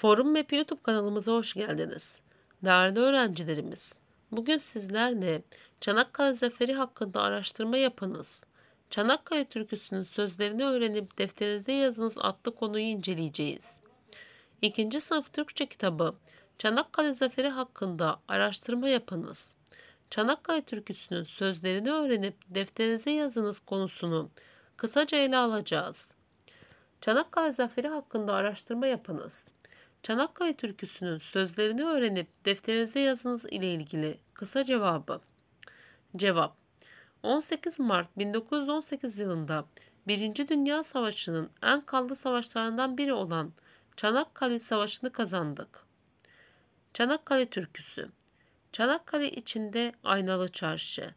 Forum ve YouTube kanalımıza hoş geldiniz. Değerli öğrencilerimiz, bugün sizlerle Çanakkale Zaferi hakkında araştırma yapınız. Çanakkale türküsünün sözlerini öğrenip defterinize yazınız adlı konuyu inceleyeceğiz. İkinci sınıf Türkçe kitabı Çanakkale Zaferi hakkında araştırma yapınız. Çanakkale türküsünün sözlerini öğrenip defterinize yazınız konusunu kısaca ele alacağız. Çanakkale Zaferi hakkında araştırma yapınız. Çanakkale türküsünün sözlerini öğrenip defterinize yazınız ile ilgili kısa cevabı. Cevap 18 Mart 1918 yılında Birinci Dünya Savaşı'nın en kanlı savaşlarından biri olan Çanakkale Savaşı'nı kazandık. Çanakkale Türküsü Çanakkale içinde aynalı çarşı.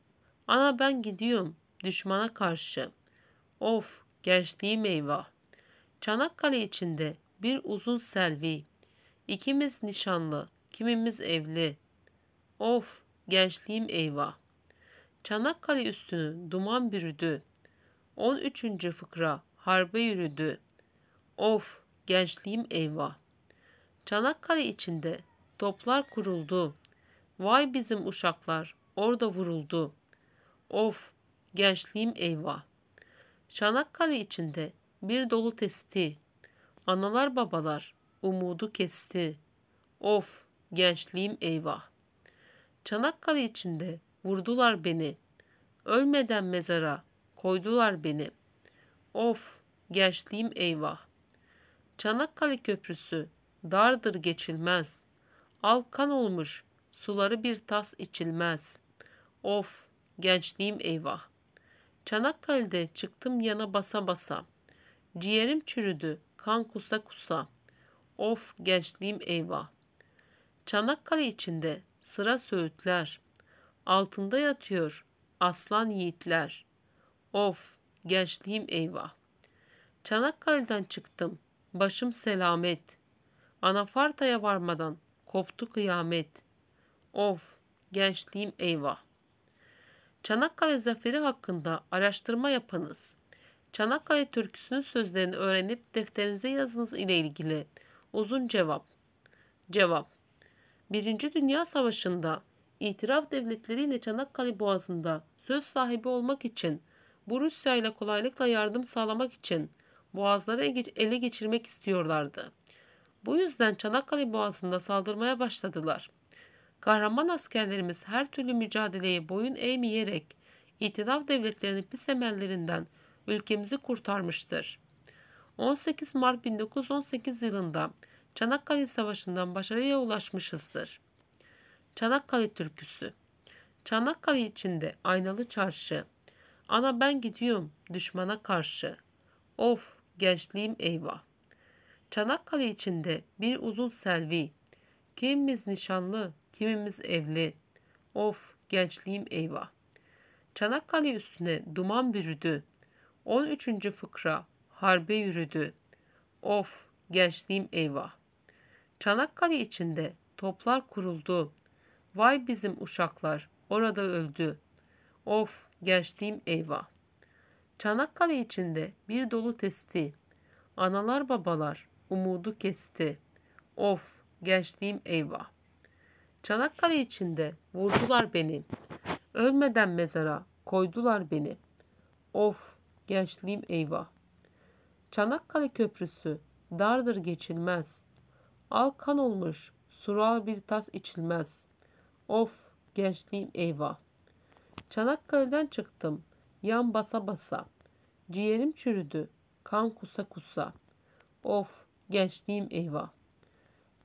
Ana ben gidiyorum düşmana karşı. Of gençliğim eyvah. Çanakkale içinde bir uzun selvi. İkimiz nişanlı, kimimiz evli. Of, gençliğim eyvah. Çanakkale üstünü duman bürüdü. 13. fıkra harbe yürüdü. Of, gençliğim eyvah. Çanakkale içinde toplar kuruldu. Vay bizim uşaklar orada vuruldu. Of, gençliğim eyvah. Çanakkale içinde bir dolu testi. Analar babalar umudu kesti. Of, gençliğim eyvah. Çanakkale içinde vurdular beni. Ölmeden mezara koydular beni. Of, gençliğim eyvah. Çanakkale köprüsü dardır geçilmez. Alkan olmuş, suları bir tas içilmez. Of, gençliğim eyvah. Çanakkale'de çıktım yana basa basa. Ciğerim çürüdü, kan kusa kusa. Of gençliğim eyvah. Çanakkale içinde sıra söğütler. Altında yatıyor aslan yiğitler. Of gençliğim eyvah. Çanakkale'den çıktım. Başım selamet. Anafartaya varmadan koptu kıyamet. Of gençliğim eyvah. Çanakkale zaferi hakkında araştırma yapınız. Çanakkale türküsünün sözlerini öğrenip defterinize yazınız ile ilgili Uzun cevap. Cevap. Birinci Dünya Savaşı'nda itiraf devletleriyle Çanakkale Boğazı'nda söz sahibi olmak için bu Rusya ile kolaylıkla yardım sağlamak için boğazları ele geçirmek istiyorlardı. Bu yüzden Çanakkale Boğazı'nda saldırmaya başladılar. Kahraman askerlerimiz her türlü mücadeleye boyun eğmeyerek itiraf devletlerinin pis emellerinden ülkemizi kurtarmıştır. 18 Mart 1918 yılında Çanakkale Savaşı'ndan başarıya ulaşmışızdır. Çanakkale Türküsü Çanakkale içinde aynalı çarşı. Ana ben gidiyorum düşmana karşı. Of gençliğim eyvah. Çanakkale içinde bir uzun selvi. Kimimiz nişanlı, kimimiz evli. Of gençliğim eyvah. Çanakkale üstüne duman bürüdü. 13. fıkra harbe yürüdü. Of, gençliğim eyvah. Çanakkale içinde toplar kuruldu. Vay bizim uşaklar, orada öldü. Of, gençliğim eyvah. Çanakkale içinde bir dolu testi. Analar babalar umudu kesti. Of, gençliğim eyvah. Çanakkale içinde vurdular beni. Ölmeden mezara koydular beni. Of, gençliğim eyvah. Çanakkale Köprüsü dardır geçilmez. Al kan olmuş, sural bir tas içilmez. Of gençliğim eyvah. Çanakkale'den çıktım, yan basa basa. Ciğerim çürüdü, kan kusa kusa. Of gençliğim eyvah.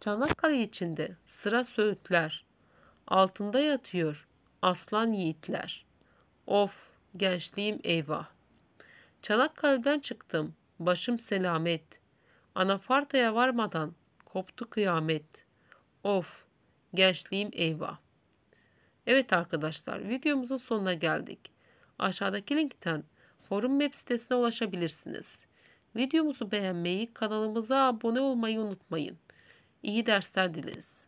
Çanakkale içinde sıra söğütler. Altında yatıyor aslan yiğitler. Of gençliğim eyvah. Çanakkale'den çıktım, Başım selamet. Anafartaya varmadan koptu kıyamet. Of, gençliğim eyvah. Evet arkadaşlar, videomuzun sonuna geldik. Aşağıdaki linkten forum web sitesine ulaşabilirsiniz. Videomuzu beğenmeyi, kanalımıza abone olmayı unutmayın. İyi dersler dileriz.